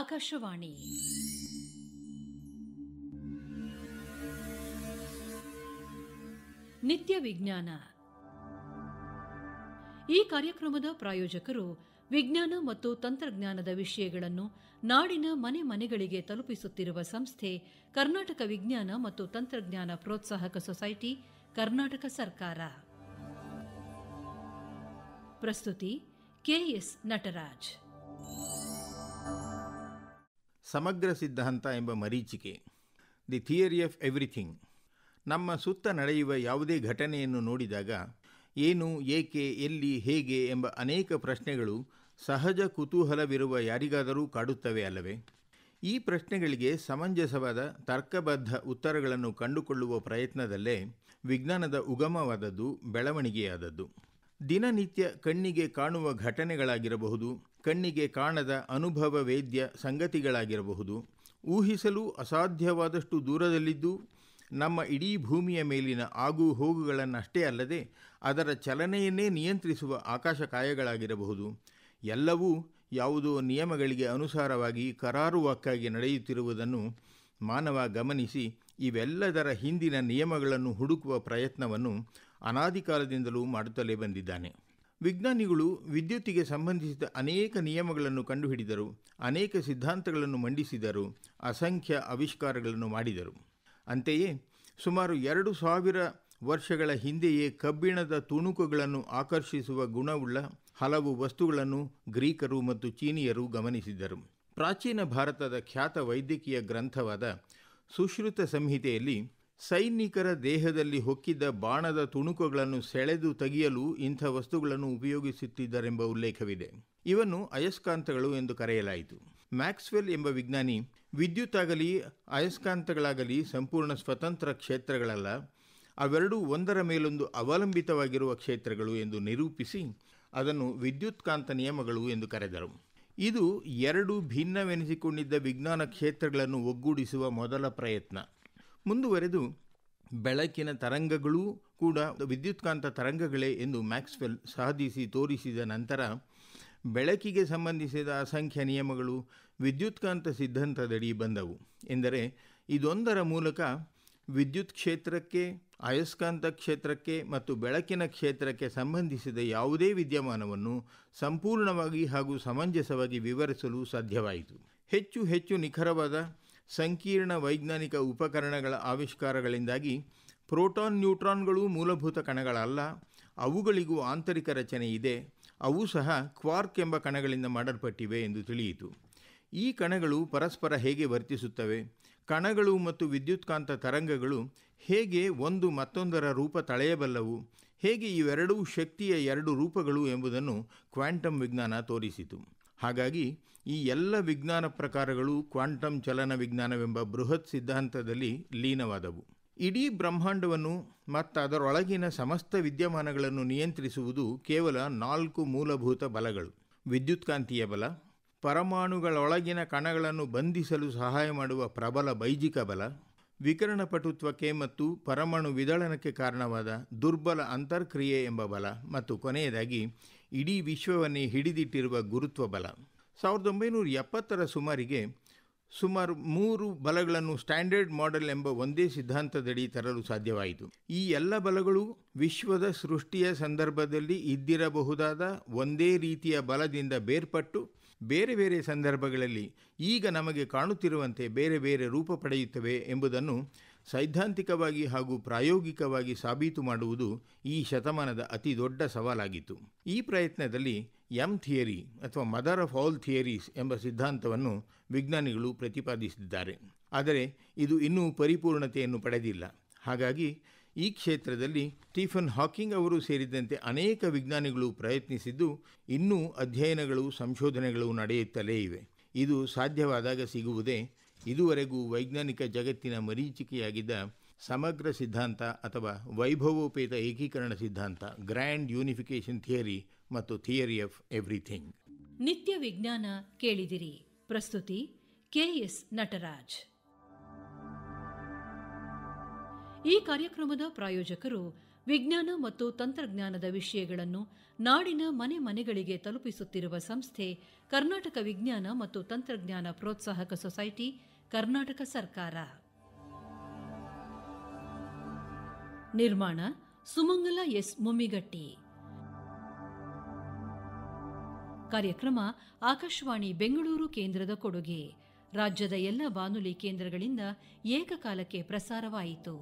ಆಕಾಶವಾಣಿ ನಿತ್ಯ ವಿಜ್ಞಾನ ಈ ಕಾರ್ಯಕ್ರಮದ ಪ್ರಾಯೋಜಕರು ವಿಜ್ಞಾನ ಮತ್ತು ತಂತ್ರಜ್ಞಾನದ ವಿಷಯಗಳನ್ನು ನಾಡಿನ ಮನೆ ಮನೆಗಳಿಗೆ ತಲುಪಿಸುತ್ತಿರುವ ಸಂಸ್ಥೆ ಕರ್ನಾಟಕ ವಿಜ್ಞಾನ ಮತ್ತು ತಂತ್ರಜ್ಞಾನ ಪ್ರೋತ್ಸಾಹಕ ಸೊಸೈಟಿ ಕರ್ನಾಟಕ ಸರ್ಕಾರ ಪ್ರಸ್ತುತಿ ಕೆಎಸ್ ನಟರಾಜ್ ಸಮಗ್ರ ಸಿದ್ಧಾಂತ ಎಂಬ ಮರೀಚಿಕೆ ದಿ ಥಿಯರಿ ಆಫ್ ಎವ್ರಿಥಿಂಗ್ ನಮ್ಮ ಸುತ್ತ ನಡೆಯುವ ಯಾವುದೇ ಘಟನೆಯನ್ನು ನೋಡಿದಾಗ ಏನು ಏಕೆ ಎಲ್ಲಿ ಹೇಗೆ ಎಂಬ ಅನೇಕ ಪ್ರಶ್ನೆಗಳು ಸಹಜ ಕುತೂಹಲವಿರುವ ಯಾರಿಗಾದರೂ ಕಾಡುತ್ತವೆ ಅಲ್ಲವೇ ಈ ಪ್ರಶ್ನೆಗಳಿಗೆ ಸಮಂಜಸವಾದ ತರ್ಕಬದ್ಧ ಉತ್ತರಗಳನ್ನು ಕಂಡುಕೊಳ್ಳುವ ಪ್ರಯತ್ನದಲ್ಲೇ ವಿಜ್ಞಾನದ ಉಗಮವಾದದ್ದು ಬೆಳವಣಿಗೆಯಾದದ್ದು ದಿನನಿತ್ಯ ಕಣ್ಣಿಗೆ ಕಾಣುವ ಘಟನೆಗಳಾಗಿರಬಹುದು ಕಣ್ಣಿಗೆ ಕಾಣದ ಅನುಭವ ವೇದ್ಯ ಸಂಗತಿಗಳಾಗಿರಬಹುದು ಊಹಿಸಲು ಅಸಾಧ್ಯವಾದಷ್ಟು ದೂರದಲ್ಲಿದ್ದು ನಮ್ಮ ಇಡೀ ಭೂಮಿಯ ಮೇಲಿನ ಆಗು ಹೋಗುಗಳನ್ನಷ್ಟೇ ಅಲ್ಲದೆ ಅದರ ಚಲನೆಯನ್ನೇ ನಿಯಂತ್ರಿಸುವ ಆಕಾಶಕಾಯಗಳಾಗಿರಬಹುದು ಎಲ್ಲವೂ ಯಾವುದೋ ನಿಯಮಗಳಿಗೆ ಅನುಸಾರವಾಗಿ ಕರಾರುವಕ್ಕಾಗಿ ನಡೆಯುತ್ತಿರುವುದನ್ನು ಮಾನವ ಗಮನಿಸಿ ಇವೆಲ್ಲದರ ಹಿಂದಿನ ನಿಯಮಗಳನ್ನು ಹುಡುಕುವ ಪ್ರಯತ್ನವನ್ನು ಅನಾದಿ ಕಾಲದಿಂದಲೂ ಮಾಡುತ್ತಲೇ ಬಂದಿದ್ದಾನೆ ವಿಜ್ಞಾನಿಗಳು ವಿದ್ಯುತ್ತಿಗೆ ಸಂಬಂಧಿಸಿದ ಅನೇಕ ನಿಯಮಗಳನ್ನು ಕಂಡುಹಿಡಿದರು ಅನೇಕ ಸಿದ್ಧಾಂತಗಳನ್ನು ಮಂಡಿಸಿದರು ಅಸಂಖ್ಯ ಆವಿಷ್ಕಾರಗಳನ್ನು ಮಾಡಿದರು ಅಂತೆಯೇ ಸುಮಾರು ಎರಡು ಸಾವಿರ ವರ್ಷಗಳ ಹಿಂದೆಯೇ ಕಬ್ಬಿಣದ ತುಣುಕುಗಳನ್ನು ಆಕರ್ಷಿಸುವ ಗುಣವುಳ್ಳ ಹಲವು ವಸ್ತುಗಳನ್ನು ಗ್ರೀಕರು ಮತ್ತು ಚೀನಿಯರು ಗಮನಿಸಿದರು ಪ್ರಾಚೀನ ಭಾರತದ ಖ್ಯಾತ ವೈದ್ಯಕೀಯ ಗ್ರಂಥವಾದ ಸುಶ್ರುತ ಸಂಹಿತೆಯಲ್ಲಿ ಸೈನಿಕರ ದೇಹದಲ್ಲಿ ಹೊಕ್ಕಿದ್ದ ಬಾಣದ ತುಣುಕುಗಳನ್ನು ಸೆಳೆದು ತೆಗೆಯಲು ಇಂಥ ವಸ್ತುಗಳನ್ನು ಉಪಯೋಗಿಸುತ್ತಿದ್ದರೆಂಬ ಉಲ್ಲೇಖವಿದೆ ಇವನ್ನು ಅಯಸ್ಕಾಂತಗಳು ಎಂದು ಕರೆಯಲಾಯಿತು ಮ್ಯಾಕ್ಸ್ವೆಲ್ ಎಂಬ ವಿಜ್ಞಾನಿ ಆಗಲಿ ಅಯಸ್ಕಾಂತಗಳಾಗಲಿ ಸಂಪೂರ್ಣ ಸ್ವತಂತ್ರ ಕ್ಷೇತ್ರಗಳಲ್ಲ ಅವೆರಡೂ ಒಂದರ ಮೇಲೊಂದು ಅವಲಂಬಿತವಾಗಿರುವ ಕ್ಷೇತ್ರಗಳು ಎಂದು ನಿರೂಪಿಸಿ ಅದನ್ನು ವಿದ್ಯುತ್ಕಾಂತ ನಿಯಮಗಳು ಎಂದು ಕರೆದರು ಇದು ಎರಡು ಭಿನ್ನವೆನಿಸಿಕೊಂಡಿದ್ದ ವಿಜ್ಞಾನ ಕ್ಷೇತ್ರಗಳನ್ನು ಒಗ್ಗೂಡಿಸುವ ಮೊದಲ ಪ್ರಯತ್ನ ಮುಂದುವರೆದು ಬೆಳಕಿನ ತರಂಗಗಳೂ ಕೂಡ ವಿದ್ಯುತ್ಕಾಂತ ತರಂಗಗಳೇ ಎಂದು ಮ್ಯಾಕ್ಸ್ವೆಲ್ ಸಾಧಿಸಿ ತೋರಿಸಿದ ನಂತರ ಬೆಳಕಿಗೆ ಸಂಬಂಧಿಸಿದ ಅಸಂಖ್ಯ ನಿಯಮಗಳು ವಿದ್ಯುತ್ಕಾಂತ ಸಿದ್ಧಾಂತದಡಿ ಬಂದವು ಎಂದರೆ ಇದೊಂದರ ಮೂಲಕ ವಿದ್ಯುತ್ ಕ್ಷೇತ್ರಕ್ಕೆ ಅಯಸ್ಕಾಂತ ಕ್ಷೇತ್ರಕ್ಕೆ ಮತ್ತು ಬೆಳಕಿನ ಕ್ಷೇತ್ರಕ್ಕೆ ಸಂಬಂಧಿಸಿದ ಯಾವುದೇ ವಿದ್ಯಮಾನವನ್ನು ಸಂಪೂರ್ಣವಾಗಿ ಹಾಗೂ ಸಮಂಜಸವಾಗಿ ವಿವರಿಸಲು ಸಾಧ್ಯವಾಯಿತು ಹೆಚ್ಚು ಹೆಚ್ಚು ನಿಖರವಾದ ಸಂಕೀರ್ಣ ವೈಜ್ಞಾನಿಕ ಉಪಕರಣಗಳ ಆವಿಷ್ಕಾರಗಳಿಂದಾಗಿ ಪ್ರೋಟಾನ್ ನ್ಯೂಟ್ರಾನ್ಗಳು ಮೂಲಭೂತ ಕಣಗಳಲ್ಲ ಅವುಗಳಿಗೂ ಆಂತರಿಕ ರಚನೆ ಇದೆ ಅವು ಸಹ ಕ್ವಾರ್ಕ್ ಎಂಬ ಕಣಗಳಿಂದ ಮಾಡಲ್ಪಟ್ಟಿವೆ ಎಂದು ತಿಳಿಯಿತು ಈ ಕಣಗಳು ಪರಸ್ಪರ ಹೇಗೆ ವರ್ತಿಸುತ್ತವೆ ಕಣಗಳು ಮತ್ತು ವಿದ್ಯುತ್ಕಾಂತ ತರಂಗಗಳು ಹೇಗೆ ಒಂದು ಮತ್ತೊಂದರ ರೂಪ ತಳೆಯಬಲ್ಲವು ಹೇಗೆ ಇವೆರಡೂ ಶಕ್ತಿಯ ಎರಡು ರೂಪಗಳು ಎಂಬುದನ್ನು ಕ್ವಾಂಟಮ್ ವಿಜ್ಞಾನ ತೋರಿಸಿತು ಹಾಗಾಗಿ ಈ ಎಲ್ಲ ವಿಜ್ಞಾನ ಪ್ರಕಾರಗಳು ಕ್ವಾಂಟಮ್ ಚಲನ ವಿಜ್ಞಾನವೆಂಬ ಬೃಹತ್ ಸಿದ್ಧಾಂತದಲ್ಲಿ ಲೀನವಾದವು ಇಡೀ ಬ್ರಹ್ಮಾಂಡವನ್ನು ಮತ್ತು ಅದರೊಳಗಿನ ಸಮಸ್ತ ವಿದ್ಯಮಾನಗಳನ್ನು ನಿಯಂತ್ರಿಸುವುದು ಕೇವಲ ನಾಲ್ಕು ಮೂಲಭೂತ ಬಲಗಳು ವಿದ್ಯುತ್ಕಾಂತೀಯ ಬಲ ಪರಮಾಣುಗಳೊಳಗಿನ ಕಣಗಳನ್ನು ಬಂಧಿಸಲು ಸಹಾಯ ಮಾಡುವ ಪ್ರಬಲ ಬೈಜಿಕ ಬಲ ವಿಕರಣಪಟುತ್ವಕ್ಕೆ ಮತ್ತು ಪರಮಾಣು ವಿದಳನಕ್ಕೆ ಕಾರಣವಾದ ದುರ್ಬಲ ಅಂತರ್ಕ್ರಿಯೆ ಎಂಬ ಬಲ ಮತ್ತು ಕೊನೆಯದಾಗಿ ಇಡೀ ವಿಶ್ವವನ್ನೇ ಹಿಡಿದಿಟ್ಟಿರುವ ಗುರುತ್ವ ಬಲ ಸಾವಿರದ ಒಂಬೈನೂರ ಎಪ್ಪತ್ತರ ಸುಮಾರಿಗೆ ಸುಮಾರು ಮೂರು ಬಲಗಳನ್ನು ಸ್ಟ್ಯಾಂಡರ್ಡ್ ಮಾಡೆಲ್ ಎಂಬ ಒಂದೇ ಸಿದ್ಧಾಂತದಡಿ ತರಲು ಸಾಧ್ಯವಾಯಿತು ಈ ಎಲ್ಲ ಬಲಗಳು ವಿಶ್ವದ ಸೃಷ್ಟಿಯ ಸಂದರ್ಭದಲ್ಲಿ ಇದ್ದಿರಬಹುದಾದ ಒಂದೇ ರೀತಿಯ ಬಲದಿಂದ ಬೇರ್ಪಟ್ಟು ಬೇರೆ ಬೇರೆ ಸಂದರ್ಭಗಳಲ್ಲಿ ಈಗ ನಮಗೆ ಕಾಣುತ್ತಿರುವಂತೆ ಬೇರೆ ಬೇರೆ ರೂಪ ಪಡೆಯುತ್ತವೆ ಎಂಬುದನ್ನು ಸೈದ್ಧಾಂತಿಕವಾಗಿ ಹಾಗೂ ಪ್ರಾಯೋಗಿಕವಾಗಿ ಸಾಬೀತು ಮಾಡುವುದು ಈ ಶತಮಾನದ ಅತಿ ದೊಡ್ಡ ಸವಾಲಾಗಿತ್ತು ಈ ಪ್ರಯತ್ನದಲ್ಲಿ ಎಂ ಥಿಯರಿ ಅಥವಾ ಮದರ್ ಆಫ್ ಆಲ್ ಥಿಯರೀಸ್ ಎಂಬ ಸಿದ್ಧಾಂತವನ್ನು ವಿಜ್ಞಾನಿಗಳು ಪ್ರತಿಪಾದಿಸಿದ್ದಾರೆ ಆದರೆ ಇದು ಇನ್ನೂ ಪರಿಪೂರ್ಣತೆಯನ್ನು ಪಡೆದಿಲ್ಲ ಹಾಗಾಗಿ ಈ ಕ್ಷೇತ್ರದಲ್ಲಿ ಸ್ಟೀಫನ್ ಹಾಕಿಂಗ್ ಅವರು ಸೇರಿದಂತೆ ಅನೇಕ ವಿಜ್ಞಾನಿಗಳು ಪ್ರಯತ್ನಿಸಿದ್ದು ಇನ್ನೂ ಅಧ್ಯಯನಗಳು ಸಂಶೋಧನೆಗಳು ನಡೆಯುತ್ತಲೇ ಇವೆ ಇದು ಸಾಧ್ಯವಾದಾಗ ಸಿಗುವುದೇ ಇದುವರೆಗೂ ವೈಜ್ಞಾನಿಕ ಜಗತ್ತಿನ ಮರೀಚಿಕೆಯಾಗಿದ್ದ ಸಮಗ್ರ ಸಿದ್ಧಾಂತ ಅಥವಾ ವೈಭವೋಪೇತ ಏಕೀಕರಣ ಸಿದ್ಧಾಂತ ಗ್ರ್ಯಾಂಡ್ ಯೂನಿಫಿಕೇಶನ್ ಥಿಯರಿ ಮತ್ತು ಥಿಯರಿ ಆಫ್ ಎವ್ರಿಥಿಂಗ್ ನಿತ್ಯ ವಿಜ್ಞಾನ ಕೇಳಿದಿರಿ ಪ್ರಸ್ತುತಿ ಕೆಎಸ್ ನಟರಾಜ್ ಈ ಕಾರ್ಯಕ್ರಮದ ಪ್ರಾಯೋಜಕರು ವಿಜ್ಞಾನ ಮತ್ತು ತಂತ್ರಜ್ಞಾನದ ವಿಷಯಗಳನ್ನು ನಾಡಿನ ಮನೆ ಮನೆಗಳಿಗೆ ತಲುಪಿಸುತ್ತಿರುವ ಸಂಸ್ಥೆ ಕರ್ನಾಟಕ ವಿಜ್ಞಾನ ಮತ್ತು ತಂತ್ರಜ್ಞಾನ ಪ್ರೋತ್ಸಾಹಕ ಸೊಸೈಟಿ ಕರ್ನಾಟಕ ಸರ್ಕಾರ ನಿರ್ಮಾಣ ಸುಮಂಗಲ ಎಸ್ ಮುಮ್ಮಿಗಟ್ಟಿ ಕಾರ್ಯಕ್ರಮ ಆಕಾಶವಾಣಿ ಬೆಂಗಳೂರು ಕೇಂದ್ರದ ಕೊಡುಗೆ ರಾಜ್ಯದ ಎಲ್ಲ ಬಾನುಲಿ ಕೇಂದ್ರಗಳಿಂದ ಏಕಕಾಲಕ್ಕೆ ಪ್ರಸಾರವಾಯಿತು